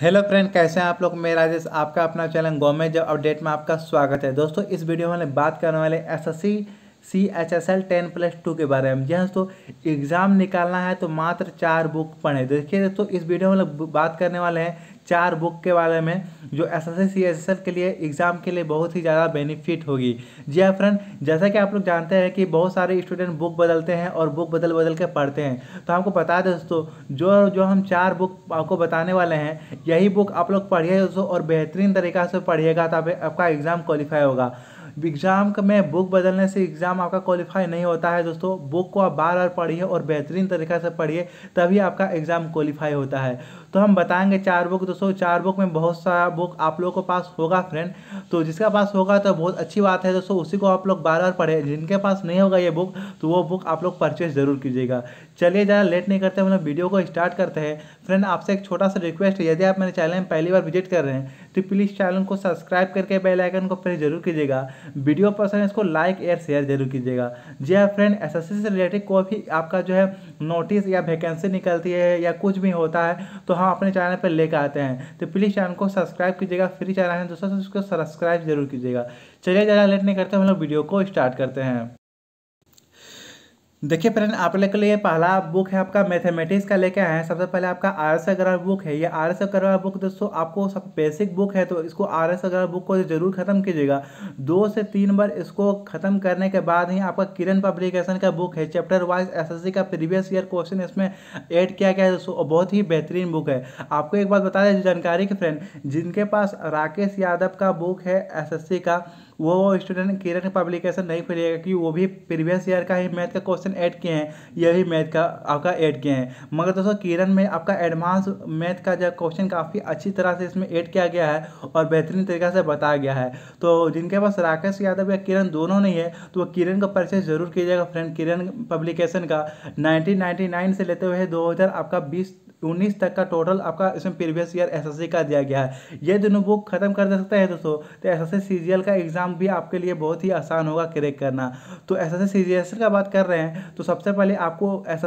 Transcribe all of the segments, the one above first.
hello friend कैसे हैं आप लोग मैं राजेश आपका अपना चैनल गवर्नमेंट जॉब अपडेट में आपका स्वागत है दोस्तों इस वीडियो में बात करने वाले SSC C H S L ten plus two के बारे में जी हाँ दोस्तों एग्ज़ाम निकालना है तो मात्र चार बुक पढ़े देखिए दोस्तों इस वीडियो में बात करने वाले हैं चार बुक के बारे में जो एस एस सी एस के लिए एग्ज़ाम के लिए बहुत ही ज़्यादा बेनिफिट होगी जी हाँ फ्रेंड जैसा कि आप लोग जानते हैं कि बहुत सारे स्टूडेंट बुक बदलते हैं और बुक बदल बदल के पढ़ते हैं तो आपको बता दें दोस्तों जो जो हम चार बुक आपको बताने वाले हैं यही बुक आप लोग पढ़िए दोस्तों और बेहतरीन तरीका से पढ़िएगा तो आपका एग्ज़ाम क्वालिफाई होगा एग्ज़ाम में बुक बदलने से एग्ज़ाम आपका क्वालिफाई नहीं होता है दोस्तों बुक को आप बार बार पढ़िए और बेहतरीन तरीके से पढ़िए तभी आपका एग्ज़ाम क्वालिफाई होता है तो हम बताएंगे चार बुक दोस्तों चार बुक में बहुत सारा बुक आप लोगों के पास होगा फ्रेंड तो जिसके पास होगा तो बहुत अच्छी बात है दोस्तों उसी को आप लोग बार बार पढ़े जिनके पास नहीं होगा ये बुक तो वो बुक आप लोग परचेज ज़रूर कीजिएगा चलिए ज़्यादा लेट नहीं करते मतलब वीडियो को स्टार्ट करते हैं फ्रेंड आपसे एक छोटा सा रिक्वेस्ट है यदि आप मेरे चैनल में पहली बार विजिट कर रहे हैं तो प्लीज़ चैनल को सब्सक्राइब करके बेल आइकन को प्रेस जरूर कीजिएगा वीडियो पसंद है इसको लाइक एयर शेयर जरूर कीजिएगा जी हाँ फ्रेंड एस से रिलेटेड कोई भी आपका जो है नोटिस या वैकेंसी निकलती है या कुछ भी होता है तो हम हम अपने चैनल पर लेकर आते हैं तो प्लीज़ चैनल को सब्सक्राइब कीजिएगा फ्री चैनल है दोस्तों उसको सब्सक्राइब जरूर कीजिएगा चलिए ज़्यादा लेट नहीं करते हम लोग वीडियो को स्टार्ट करते हैं देखिए फ्रेंड आप के लिए पहला बुक है आपका मैथमेटिक्स का लेके आए हैं सबसे पहले आपका आर एस अग्रवाल बुक है ये आर एस अग्रवाल बुक दोस्तों आपको सब बेसिक बुक है तो इसको आर एस अग्रवाल बुक को जरूर ख़त्म कीजिएगा दो से तीन बार इसको ख़त्म करने के बाद ही आपका किरण पब्लिकेशन का बुक है चैप्टर वाइज एस का प्रीवियस ईयर क्वेश्चन इसमें ऐड किया गया है दोस्तों बहुत ही बेहतरीन बुक है आपको एक बात बता दें जानकारी के फ्रेंड जिनके पास राकेश यादव का बुक है एस का वो स्टूडेंट किरण पब्लिकेशन नहीं खुलेगा क्योंकि वो भी प्रीवियस ईयर का ही मैथ का क्वेश्चन ऐड किए हैं यही मैथ का आपका ऐड किए हैं मगर दोस्तों किरण में आपका एडवांस मैथ का जो क्वेश्चन काफ़ी अच्छी तरह से इसमें ऐड किया गया है और बेहतरीन तरीका से बताया गया है तो जिनके पास राकेश यादव या किरण दोनों नहीं है तो वो किरण का परिचय ज़रूर कीजिएगा फ्रेंड किरण पब्लिकेशन का नाइनटीन से लेते हुए दो आपका बीस उन्नीस तक का टोटल आपका इसमें प्रीवियस ईयर एस का दिया गया है ये दोनों बुक खत्म कर दे सकते हैं दोस्तों तो एस एस का एग्ज़ाम भी आपके लिए बहुत ही आसान होगा क्रेक करना तो एस एस का बात कर रहे हैं तो सबसे पहले आपको एस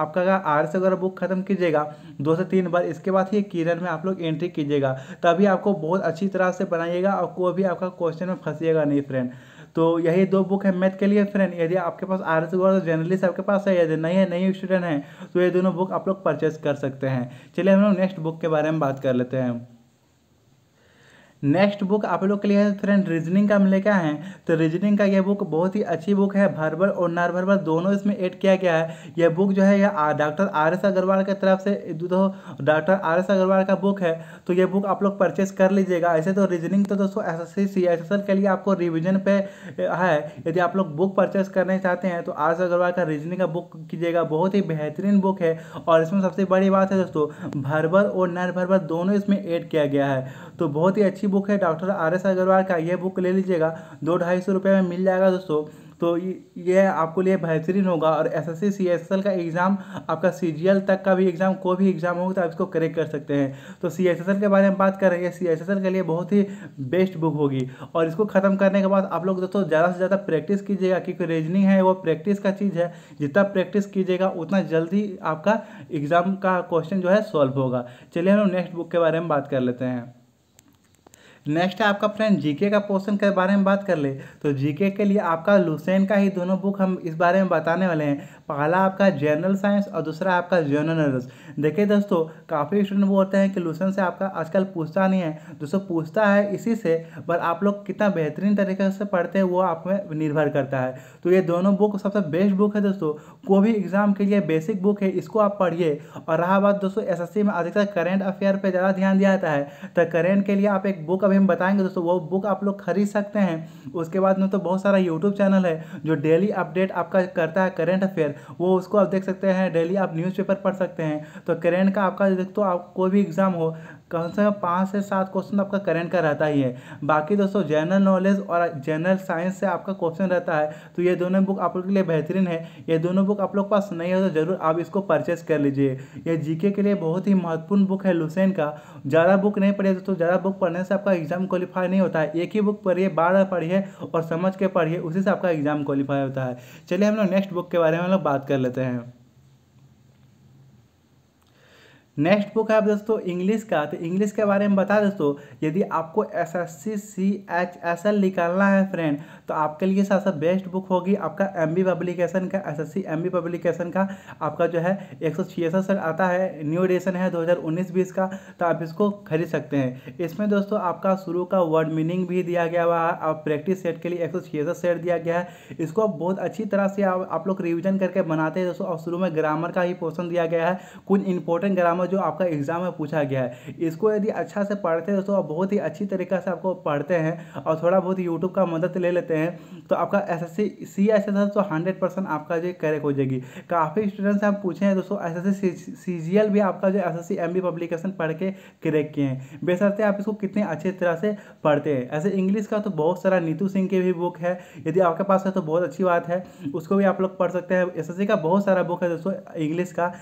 आपका आर से अगर बुक खत्म कीजिएगा दो से तीन बार इसके बाद ही किरण में आप लोग एंट्री कीजिएगा तभी आपको बहुत अच्छी तरह से बनाइएगा और कोई भी आपका क्वेश्चन में फंसीगा नहीं फ्रेंड तो यही दो बुक है मैथ के लिए फ्रेंड यदि आपके पास आर एस तो जर्नलिस्ट आपके पास है यदि नहीं है नई स्टूडेंट हैं तो ये दोनों बुक आप लोग परचेस कर सकते हैं चलिए हम लोग नेक्स्ट बुक के बारे में बात कर लेते हैं नेक्स्ट बुक आप लोग के लिए फ्रेंड रीजनिंग का हम लेके आए हैं तो रीजनिंग का यह बुक बहुत ही अच्छी बुक है भरबल और नार भरबल दोनों इसमें ऐड किया गया है यह बुक जो है यह डॉक्टर आर एस अग्रवाल की तरफ से डॉक्टर आर एस अग्रवाल का बुक है तो यह बुक आप लोग परचेस कर लीजिएगा ऐसे तो रीजनिंग तो दोस्तों S S C C S L के लिए आपको रिविजन पे है यदि आप लोग बुक परचेस करने चाहते हैं तो आर एस अग्रवाल का रीजनिंग का बुक कीजिएगा बहुत ही बेहतरीन बुक है और इसमें सबसे बड़ी बात है दोस्तों भरबल और नार भरबल दोनों इसमें ऐड किया गया है तो बहुत ही अच्छी बुक है डॉक्टर आर एस अग्रवाल का यह बुक ले लीजिएगा दो ढाई सौ रुपये में मिल जाएगा दोस्तों तो ये आपको लिए बेहतरीन होगा और S S C S L का एग्ज़ाम आपका सी जी एल तक का भी एग्ज़ाम कोई भी एग्ज़ाम होगा तो आप इसको करेक्ट कर सकते हैं तो सी एस एस एल के बारे में बात कर रहे हैं सी एस एस एल के लिए बहुत ही बेस्ट बुक होगी और इसको ख़त्म करने के बाद आप लोग दोस्तों ज़्यादा से ज़्यादा प्रैक्टिस कीजिएगा क्योंकि रीजनिंग है वो प्रैक्टिस का चीज़ है जितना प्रैक्टिस कीजिएगा उतना जल्दी आपका एग्ज़ाम का क्वेश्चन जो है सॉल्व होगा चलिए हम नेक्स्ट बुक के बारे में बात कर लेते हैं नेक्स्ट है आपका फ्रेंड जीके का पोर्सन के बारे में बात कर ले तो जीके के लिए आपका लुसेन का ही दोनों बुक हम इस बारे में बताने वाले हैं पहला आपका जनरल साइंस और दूसरा आपका जनरल नॉलेज देखिए दोस्तों काफ़ी स्टूडेंट बोलते हैं कि लुसेन से आपका आजकल पूछता नहीं है दोस्तों पूछता है इसी से पर आप लोग कितना बेहतरीन तरीके से पढ़ते हैं वो आप में निर्भर करता है तो ये दोनों बुक सबसे बेस्ट बुक है दोस्तों कोई भी एग्ज़ाम के लिए बेसिक बुक है इसको आप पढ़िए और रहा बात दोस्तों एस में अधिकतर करेंट अफेयर पर ज़्यादा ध्यान दिया जाता है तो करेंट के लिए आप एक बुक अभी हम बताएंगे दोस्तों वो बुक आप लोग खरीद सकते हैं उसके बाद में तो बहुत सारा यूट्यूब चैनल है जो डेली अपडेट आपका करता है करेंट अफेयर वो उसको आप देख सकते हैं डेली आप न्यूज़पेपर पढ़ सकते हैं तो करेंट का आपका तो आप कोई भी एग्ज़ाम हो कम से कम पाँच से सात क्वेश्चन आपका करंट का रहता ही है बाकी दोस्तों जनरल नॉलेज और जनरल साइंस से आपका क्वेश्चन रहता है तो ये दोनों बुक आप लोग के लिए बेहतरीन है ये दोनों बुक आप लोग पास नहीं है तो ज़रूर आप इसको परचेस कर लीजिए ये जीके के लिए बहुत ही महत्वपूर्ण बुक है लुसेन का ज़्यादा बुक नहीं पढ़िए दोस्तों ज़्यादा बुक पढ़ने से आपका एग्जाम क्वालिफाई नहीं होता है एक ही बुक पढ़िए बार बार पढ़िए और समझ के पढ़िए उसी से आपका एग्जाम क्वालिफाई होता है चलिए हम लोग नेक्स्ट बुक के बारे में हम लोग बात कर लेते हैं नेक्स्ट बुक है दोस्तों इंग्लिश का तो इंग्लिश के बारे में बता दोस्तों यदि आपको S S C C H S L निकालना है फ्रेंड तो आपके लिए सबसे बेस्ट बुक होगी आपका एम बी पब्लिकेशन का S S C M B publication का आपका जो है एक सौ छियासठ आता है न्यू एडिशन है दो हज़ार उन्नीस बीस का तो आप इसको खरीद सकते हैं इसमें दोस्तों आपका शुरू का वर्ड मीनिंग भी दिया गया हुआ है और प्रैक्टिस सेट के लिए एक सौ छियासठ सेट दिया गया है इसको बहुत अच्छी तरह से आप लोग रिविजन करके बनाते हैं दोस्तों और शुरू में ग्रामर का ही पोर्सन दिया गया है कुछ इंपॉर्टेंट ग्रामर में जो आपका एग्ज़ाम में पूछा गया है इसको यदि अच्छा से पढ़ते हैं तो आप बहुत ही अच्छी तरीके से आपको पढ़ते हैं और थोड़ा बहुत यूट्यूब का मदद ले लेते हैं तो आपका S S C S S तो हंड्रेड परसेंट आपका जो करेक्ट हो जाएगी काफ़ी स्टूडेंट्स आप पूछे हैं दोस्तों S S C C G L भी आपका जो S S C M B publication पढ़ के करेक्ट किए हैं बेसरते आप इसको कितने अच्छे तरह से पढ़ते हैं ऐसे इंग्लिश का तो बहुत सारा नीतू सिंह की भी बुक है यदि आपके पास है तो बहुत अच्छी बात है उसको भी आप लोग पढ़ सकते हैं एस एस सी का बहुत सारा बुक है दोस्तों इंग्लिश का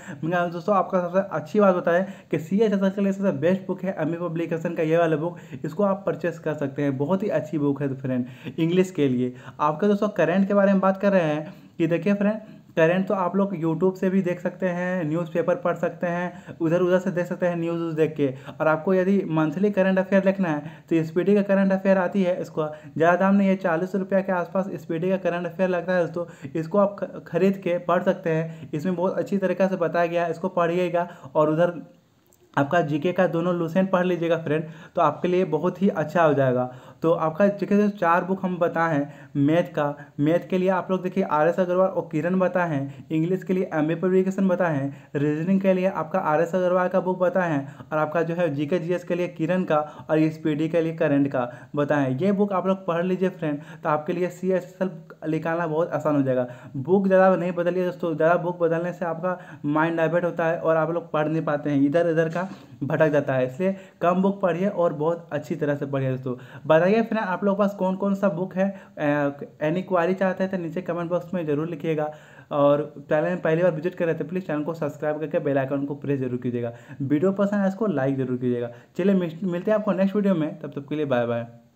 दोस्तों आपका सबसे अच्छी बात बात बताएं कि सी एच के लिए सबसे बेस्ट बुक है अमी पब्लिकेशन का ये वाला बुक इसको आप परचेस कर सकते हैं बहुत ही अच्छी बुक है फ्रेंड इंग्लिश के लिए आपका दोस्तों करेंट के बारे में बात कर रहे हैं कि देखिए फ्रेंड करेंट तो आप लोग यूट्यूब से भी देख सकते हैं न्यूज़पेपर पढ़ सकते हैं उधर उधर से देख सकते हैं न्यूज़ उज़ देख के और आपको यदि मंथली करंट अफेयर देखना है तो स्पीडी का करंट अफेयर आती है इसको ज़्यादा दाम नहीं है चालीस रुपये के आसपास स्पीडी का करंट अफेयर लगता है दोस्तों इसको आप खरीद के पढ़ सकते हैं इसमें बहुत अच्छी तरीके से बताया गया है इसको पढ़िएगा और उधर आपका जीके का दोनों लूसेंट पढ़ लीजिएगा फ्रेंड तो आपके लिए बहुत ही अच्छा हो जाएगा तो आपका जैसे चार बुक हम बताएं मैथ का मैथ के लिए आप लोग देखिए आर एस अग्रवाल और किरण बताएं हैं इंग्लिश के लिए एम ए पब्लिकेशन बताएं हैं रीजनिंग के लिए आपका आर एस अग्रवाल का बुक बताएं हैं और आपका जो है जी के जी एस के लिए किरण का और एस पी डी के लिए करंट का बताएं ये बुक आप लोग पढ़ लीजिए फ्रेंड तो आपके लिए सी एस एल निकालना बहुत आसान हो जाएगा बुक ज़्यादा नहीं बदलिए दोस्तों ज़्यादा बुक बदलने से आपका माइंड डाइवर्ट होता है और आप लोग पढ़ नहीं पाते हैं इधर उधर का भटक जाता है इसलिए कम बुक पढ़िए और बहुत अच्छी तरह से पढ़िए दोस्तों बताइए बताइए फिर आप लोग पास कौन कौन सा बुक है एनी क्वारी चाहते हैं तो नीचे कमेंट बॉक्स में ज़रूर लिखिएगा और चैनल में पहली बार विजिट कर रहे थे प्लीज़ चैनल को सब्सक्राइब करके बेल आइकन को प्रेस जरूर कीजिएगा वीडियो पसंद है इसको लाइक जरूर कीजिएगा चलिए मिलते हैं आपको नेक्स्ट वीडियो में तब तक के लिए बाय बाय